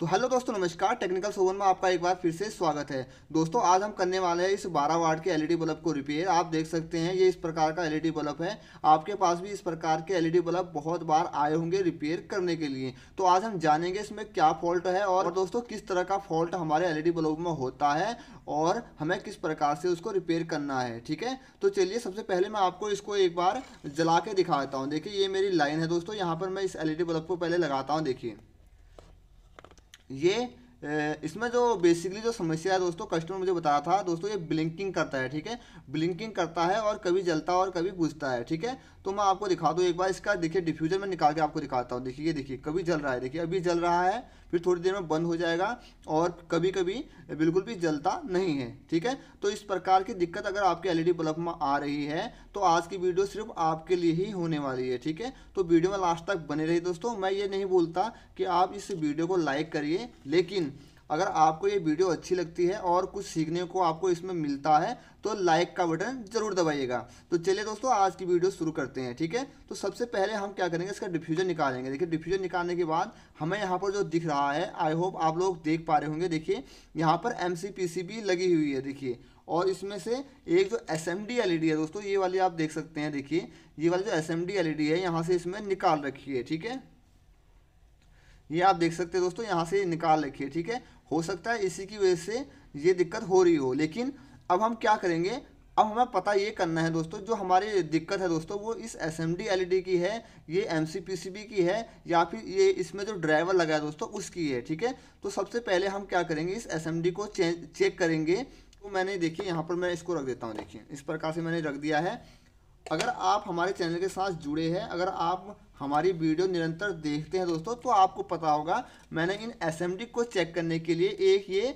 तो हेलो दोस्तों नमस्कार टेक्निकल सोवन में आपका एक बार फिर से स्वागत है दोस्तों आज हम करने वाले हैं इस 12 वाट के एलईडी बल्ब को रिपेयर आप देख सकते हैं ये इस प्रकार का एलईडी बल्ब है आपके पास भी इस प्रकार के एलईडी बल्ब बहुत बार आए होंगे रिपेयर करने के लिए तो आज हम जानेंगे इसमें क्या फॉल्ट है और दोस्तों किस तरह का फॉल्ट हमारे एल बल्ब में होता है और हमें किस प्रकार से उसको रिपेयर करना है ठीक है तो चलिए सबसे पहले मैं आपको इसको एक बार जला के दिखाता हूँ देखिए ये मेरी लाइन है दोस्तों यहाँ पर मैं इस एल बल्ब को पहले लगाता हूँ देखिए ये इसमें जो बेसिकली जो समस्या है दोस्तों कस्टमर मुझे बताया था दोस्तों ये ब्लिंकिंग करता है ठीक है ब्लिंकिंग करता है और कभी जलता है और कभी बुझता है ठीक है तो मैं आपको दिखा दूँ एक बार इसका देखिए डिफ्यूजर में निकाल के आपको दिखाता हूँ देखिए ये देखिए कभी जल रहा है देखिए अभी जल रहा है फिर थोड़ी देर में बंद हो जाएगा और कभी कभी बिल्कुल भी जलता नहीं है ठीक है तो इस प्रकार की दिक्कत अगर आपके डी बल्ब e में आ रही है तो आज की वीडियो सिर्फ आपके लिए ही होने वाली है ठीक है तो वीडियो में लास्ट तक बने रही दोस्तों मैं ये नहीं बोलता कि आप इस वीडियो को लाइक करिए लेकिन अगर आपको ये वीडियो अच्छी लगती है और कुछ सीखने को आपको इसमें मिलता है तो लाइक का बटन जरूर दबाइएगा तो चलिए दोस्तों आज की वीडियो शुरू करते हैं ठीक है तो सबसे पहले हम क्या करेंगे इसका डिफ्यूजन निकालेंगे देखिए डिफ्यूजन निकालने के बाद हमें यहाँ पर जो दिख रहा है आई होप आप लोग देख पा रहे होंगे देखिए यहाँ पर एम भी लगी हुई है देखिए और इसमें से एक जो S M D L E D है दोस्तों ये वाली आप देख सकते हैं देखिए ये वाली जो एस एम डी एल है यहाँ से इसमें निकाल रखी है ठीक है ये आप देख सकते हैं दोस्तों यहाँ से निकाल रखिए ठीक है हो सकता है इसी की वजह से ये दिक्कत हो रही हो लेकिन अब हम क्या करेंगे अब हमें पता ये करना है दोस्तों जो हमारी दिक्कत है दोस्तों वो इस एस एम e की है ये एम की है या फिर ये इसमें जो ड्राइवर लगा है दोस्तों उसकी है ठीक है तो सबसे पहले हम क्या करेंगे इस एस को चेक करेंगे तो मैंने देखिए यहाँ पर मैं इसको रख देता हूँ देखिए इस प्रकार से मैंने रख दिया है अगर आप हमारे चैनल के साथ जुड़े हैं अगर आप हमारी वीडियो निरंतर देखते हैं दोस्तों तो आपको पता होगा मैंने इन एस को चेक करने के लिए एक ये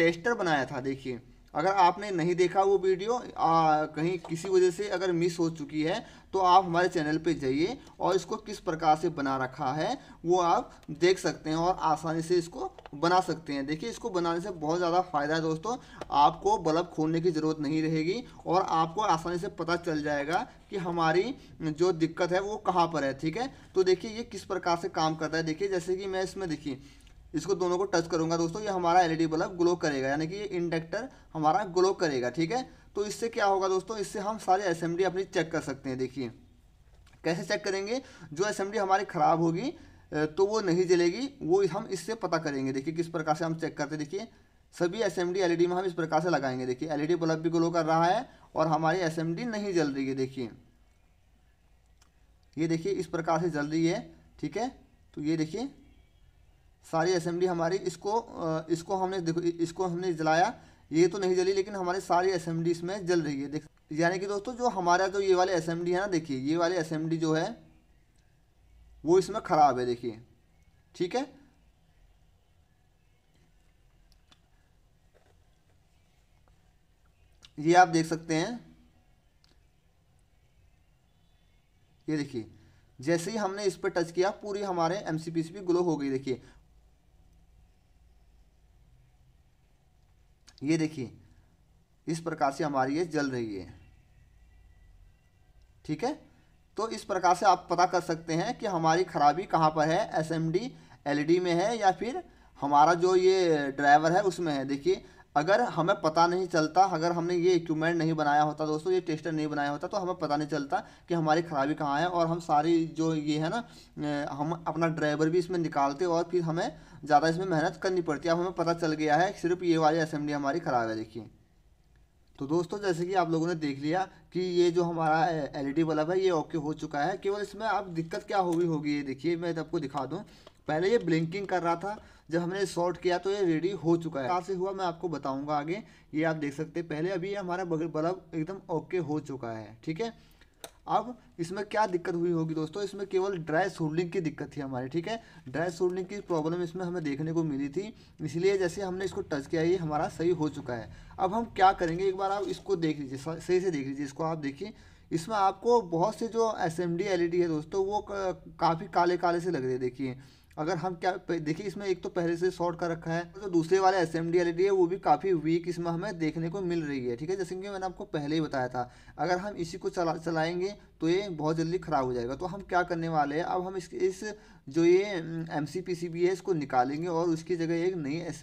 टेस्टर बनाया था देखिए अगर आपने नहीं देखा वो वीडियो आ, कहीं किसी वजह से अगर मिस हो चुकी है तो आप हमारे चैनल पे जाइए और इसको किस प्रकार से बना रखा है वो आप देख सकते हैं और आसानी से इसको बना सकते हैं देखिए इसको बनाने से बहुत ज़्यादा फ़ायदा है दोस्तों आपको बल्ब खोलने की ज़रूरत नहीं रहेगी और आपको आसानी से पता चल जाएगा कि हमारी जो दिक्कत है वो कहाँ पर है ठीक है तो देखिए ये किस प्रकार से काम करता है देखिए जैसे कि मैं इसमें देखिए इसको दोनों को टच करूंगा दोस्तों ये हमारा एलईडी e बल्ब ग्लो करेगा यानी कि ये इंडक्टर हमारा ग्लो करेगा ठीक है तो इससे क्या होगा दोस्तों इससे हम सारी असेंबली अपनी चेक कर सकते हैं देखिए कैसे चेक करेंगे जो असेंबली हमारी ख़राब होगी तो वो नहीं जलेगी वो हम इससे पता करेंगे देखिए किस प्रकार से हम चेक करते देखिए सभी एस एम e में हम इस प्रकार से लगाएंगे देखिए एल e बल्ब भी ग्लो कर रहा है और हमारी एस नहीं जल रही है देखिए ये देखिए इस प्रकार से जल रही है ठीक है तो ये देखिए सारी असेंबली हमारी इसको इसको हमने देखो इसको हमने जलाया ये तो नहीं जली लेकिन हमारी सारी असेंबली इसमें जल रही है देख यानी कि दोस्तों जो हमारा जो ये वाले असेंबली है ना देखिए ये वाली असेंबली जो है वो इसमें ख़राब है देखिए ठीक है ये आप देख सकते हैं ये देखिए जैसे ही हमने इस पर टच किया पूरी हमारे एम सी ग्लो हो गई देखिए ये देखिए इस प्रकार से हमारी ये जल रही है ठीक है तो इस प्रकार से आप पता कर सकते हैं कि हमारी खराबी कहाँ पर है S M D L E D में है या फिर हमारा जो ये ड्राइवर है उसमें है देखिए अगर हमें पता नहीं चलता अगर हमने ये इक्विपमेंट नहीं बनाया होता दोस्तों ये टेस्टर नहीं बनाया होता तो हमें पता नहीं चलता कि हमारी खराबी कहाँ है और हम सारी जो ये है ना हम अपना ड्राइवर भी इसमें निकालते और फिर हमें ज़्यादा इसमें मेहनत करनी पड़ती है अब हमें पता चल गया है सिर्फ ये वाली असेंबली हमारी ख़राब है देखिए तो दोस्तों जैसे कि आप लोगों ने देख लिया कि ये जो हमारा एलईडी बल्ब है ये ओके हो चुका है केवल इसमें अब दिक्कत क्या हुई होगी ये देखिए मैं आपको दिखा दूँ पहले ये ब्लिंकिंग कर रहा था जब हमने शॉर्ट किया तो ये रेडी हो चुका है से हुआ मैं आपको बताऊंगा आगे ये आप देख सकते हैं पहले अभी हमारा बल्ब एकदम ओके हो चुका है ठीक है अब इसमें क्या दिक्कत हुई होगी दोस्तों इसमें केवल ड्राई सोल्डिंग की दिक्कत थी हमारी ठीक है ड्राई सोल्डिंग की प्रॉब्लम इसमें हमें देखने को मिली थी इसलिए जैसे हमने इसको टच किया ये हमारा सही हो चुका है अब हम क्या करेंगे एक बार आप इसको देख लीजिए सही से देख लीजिए इसको आप देखिए इसमें आपको बहुत से जो एस एम e है दोस्तों वो काफ़ी काले काले से लग रहे देखिए अगर हम क्या देखिए इसमें एक तो पहले से शॉर्ट का रखा है जो तो दूसरे वाले एस एम है वो भी काफ़ी वीक इसमें हमें देखने को मिल रही है ठीक है जैसे कि मैंने आपको पहले ही बताया था अगर हम इसी को चला चलाएँगे तो ये बहुत जल्दी ख़राब हो जाएगा तो हम क्या करने वाले हैं अब हम इस, इस जो ये M C P C B है इसको निकालेंगे और उसकी जगह एक नई S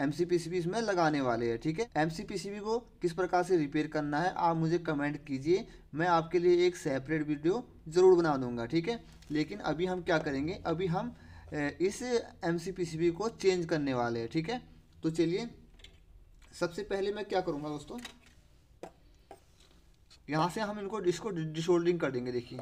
M C P C B इसमें लगाने वाले हैं ठीक है M C P C B को किस प्रकार से रिपेयर करना है आप मुझे कमेंट कीजिए मैं आपके लिए एक सेपरेट वीडियो ज़रूर बना दूंगा ठीक है लेकिन अभी हम क्या करेंगे अभी हम इस एम को चेंज करने वाले हैं ठीक है तो चलिए सबसे पहले मैं क्या करूँगा दोस्तों यहाँ से हम इनको इसको डिसोल्डिंग कर देंगे देखिए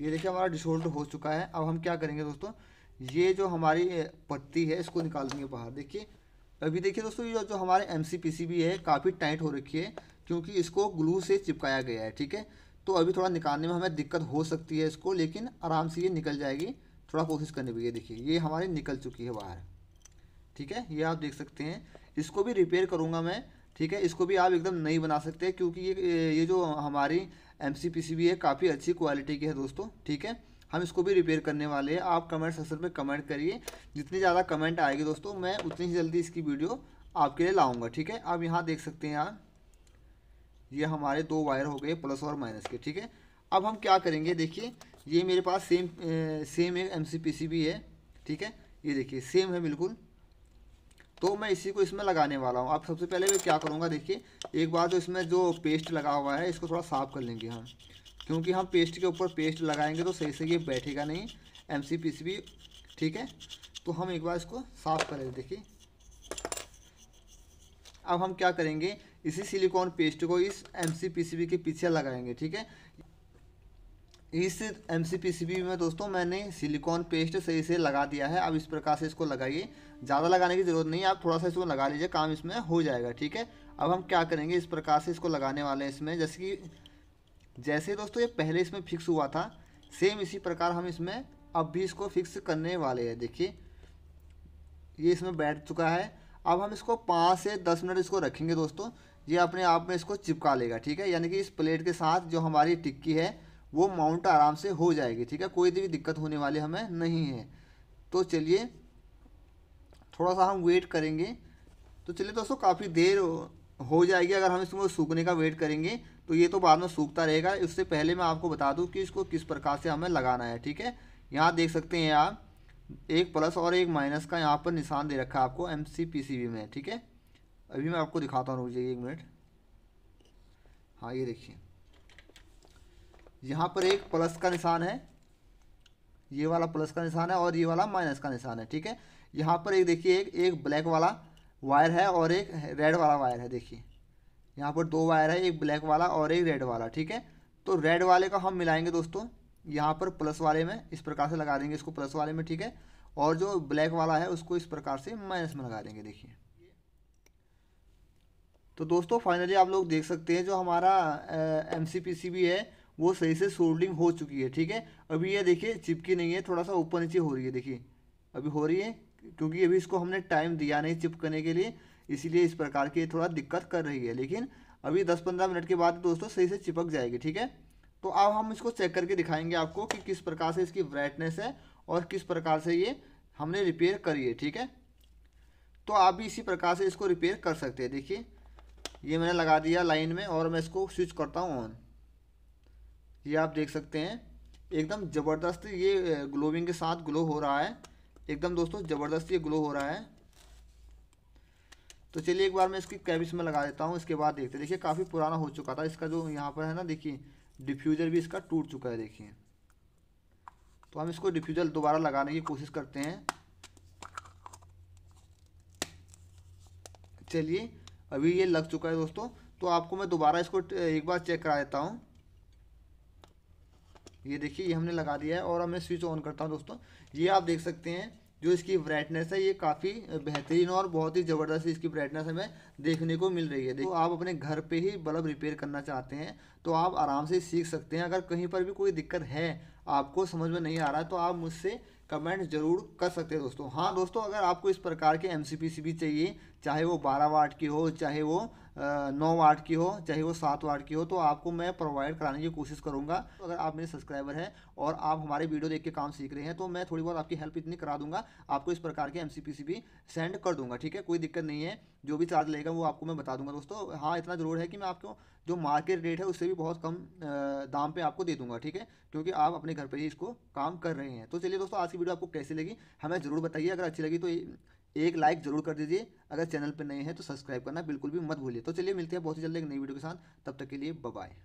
ये देखिए हमारा डिसोल्ड हो चुका है अब हम क्या करेंगे दोस्तों ये जो हमारी पत्ती है इसको निकाल देंगे बाहर देखिए अभी देखिए दोस्तों ये जो हमारे एम भी है काफ़ी टाइट हो रखी है क्योंकि इसको ग्लू से चिपकाया गया है ठीक है तो अभी थोड़ा निकालने में हमें दिक्कत हो सकती है इसको लेकिन आराम से ये निकल जाएगी थोड़ा कोशिश करने पर ये देखिए ये हमारी निकल चुकी है बाहर ठीक है ये आप देख सकते हैं इसको भी रिपेयर करूँगा मैं ठीक है इसको भी आप एकदम नहीं बना सकते क्योंकि ये ये जो हमारी एम है काफ़ी अच्छी क्वालिटी की है दोस्तों ठीक है हम इसको भी रिपेयर करने वाले हैं आप कमेंट सेक्शन में कमेंट करिए जितने ज़्यादा कमेंट आएगी दोस्तों मैं उतनी ही जल्दी इसकी वीडियो आपके लिए लाऊंगा ठीक है आप यहाँ देख सकते हैं आप ये हमारे दो वायर हो गए प्लस और माइनस के ठीक है अब हम क्या करेंगे देखिए ये मेरे पास सेम सेम एक एम भी है ठीक है ये देखिए सेम है बिल्कुल तो मैं इसी को इसमें लगाने वाला हूँ आप सबसे पहले मैं क्या करूँगा देखिए एक बार जो इसमें जो पेस्ट लगा हुआ है इसको थोड़ा साफ़ कर लेंगे हम क्योंकि हम पेस्ट के ऊपर पेस्ट लगाएंगे तो सही से ये बैठेगा नहीं एम सी पी सी भी ठीक है तो हम एक बार इसको साफ़ करें देखिए अब हम क्या करेंगे इसी सिलिकॉन पेस्ट को इस M C P C B के पीछे लगाएंगे ठीक है इस M C P C B में दोस्तों मैंने सिलिकॉन पेस्ट सही से लगा दिया है अब इस प्रकार से इसको लगाइए ज़्यादा लगाने की ज़रूरत नहीं है आप थोड़ा सा इसको लगा लीजिए काम इसमें हो जाएगा ठीक है अब हम क्या करेंगे इस प्रकार से इसको लगाने वाले हैं इसमें जैसे कि जैसे दोस्तों ये पहले इसमें फिक्स हुआ था सेम इसी प्रकार हम इसमें अब भी इसको फिक्स करने वाले हैं देखिए ये इसमें बैठ चुका है अब हम इसको पाँच से दस मिनट इसको रखेंगे दोस्तों ये अपने आप में इसको चिपका लेगा ठीक है यानी कि इस प्लेट के साथ जो हमारी टिक्की है वो माउंट आराम से हो जाएगी ठीक है कोई भी दिक्कत होने वाली हमें नहीं है तो चलिए थोड़ा सा हम वेट करेंगे तो चलिए दोस्तों काफ़ी देर हो जाएगी अगर हम इसमें सूखने का वेट करेंगे तो ये तो बाद में सूखता रहेगा इससे पहले मैं आपको बता दूं कि इसको किस प्रकार से हमें लगाना है ठीक है यहाँ देख सकते हैं आप एक प्लस और एक माइनस का यहाँ पर निशान दे रखा है आपको एम सी में ठीक है अभी मैं आपको दिखाता हूँ रुक जाइए एक मिनट हाँ ये देखिए यहाँ पर एक प्लस का निशान है ये वाला प्लस का निशान है और ये वाला माइनस का निशान है ठीक है यहाँ पर एक देखिए एक एक ब्लैक वाला वायर है और एक रेड वाला वायर है देखिए यहाँ पर दो वायर है एक ब्लैक वाला और एक रेड वाला ठीक है तो रेड वाले का हम मिलाएंगे दोस्तों यहाँ पर प्लस वाले में इस प्रकार से लगा देंगे इसको प्लस वाले में ठीक है और जो ब्लैक वाला है उसको इस प्रकार से माइनस में लगा देंगे देखिए तो दोस्तों फाइनली आप लोग देख सकते हैं जो हमारा एम सी पी सी है वो सही से सोल्डिंग हो चुकी है ठीक है अभी ये देखिए चिपकी नहीं है थोड़ा सा ऊपर नीचे हो रही है देखिए अभी हो रही है क्योंकि अभी इसको हमने टाइम दिया नहीं चिप करने के लिए इसीलिए इस प्रकार की थोड़ा दिक्कत कर रही है लेकिन अभी 10-15 मिनट के बाद दोस्तों सही से चिपक जाएगी ठीक है तो अब हम इसको चेक करके दिखाएंगे आपको कि किस प्रकार से इसकी ब्राइटनेस है और किस प्रकार से ये हमने रिपेयर करी है ठीक है तो आप भी इसी प्रकार से इसको रिपेयर कर सकते हैं देखिए ये मैंने लगा दिया लाइन में और मैं इसको स्विच करता हूँ ऑन ये आप देख सकते हैं एकदम ज़बरदस्त ये ग्लोविंग के साथ ग्लो हो रहा है एकदम दोस्तों ज़बरदस्त ये ग्लो हो रहा है तो चलिए एक बार मैं इसकी कैबिस में लगा देता हूँ इसके बाद देखते देखिए काफ़ी पुराना हो चुका था इसका जो यहाँ पर है ना देखिए डिफ्यूज़र भी इसका टूट चुका है देखिए तो हम इसको डिफ्यूज़र दोबारा लगाने की कोशिश करते हैं चलिए अभी ये लग चुका है दोस्तों तो आपको मैं दोबारा इसको एक बार चेक करा देता हूँ ये देखिए ये हमने लगा दिया है और अब मैं स्विच ऑन करता हूँ दोस्तों ये आप देख सकते हैं जो इसकी ब्राइटनेस है ये काफ़ी बेहतरीन और बहुत ही ज़बरदस्त इसकी ब्राइटनेस हमें देखने को मिल रही है देखो आप अपने घर पे ही बल्ब रिपेयर करना चाहते हैं तो आप आराम से सीख सकते हैं अगर कहीं पर भी कोई दिक्कत है आपको समझ में नहीं आ रहा तो आप मुझसे कमेंट जरूर कर सकते हैं दोस्तों हाँ दोस्तों अगर आपको इस प्रकार के एम भी चाहिए चाहे वो बारह वाट की हो चाहे वो नौ वाट की हो चाहे वो सात वाट की हो तो आपको मैं प्रोवाइड कराने की कोशिश करूँगा तो अगर आप मेरे सब्सक्राइबर हैं और आप हमारे वीडियो देख के काम सीख रहे हैं तो मैं थोड़ी बहुत आपकी हेल्प इतनी करा दूंगा आपको इस प्रकार के एम भी सेंड कर दूंगा ठीक है कोई दिक्कत नहीं है जो भी चार्ज लेगा वो आपको मैं बता दूंगा दोस्तों हाँ इतना ज़रूर है कि मैं आपको जो मार्केट रेट है उससे भी बहुत कम दाम पे आपको दे दूंगा ठीक है क्योंकि आप अपने घर पर ही इसको काम कर रहे हैं तो चलिए दोस्तों आज की वीडियो आपको कैसी लगी हमें ज़रूर बताइए अगर अच्छी लगी तो एक लाइक जरूर कर दीजिए अगर चैनल पर नए हैं तो सब्सक्राइब करना बिल्कुल भी मत भूलिए तो चलिए मिलते हैं बहुत ही जल्द एक नई वीडियो के साथ तब तक के लिए बाय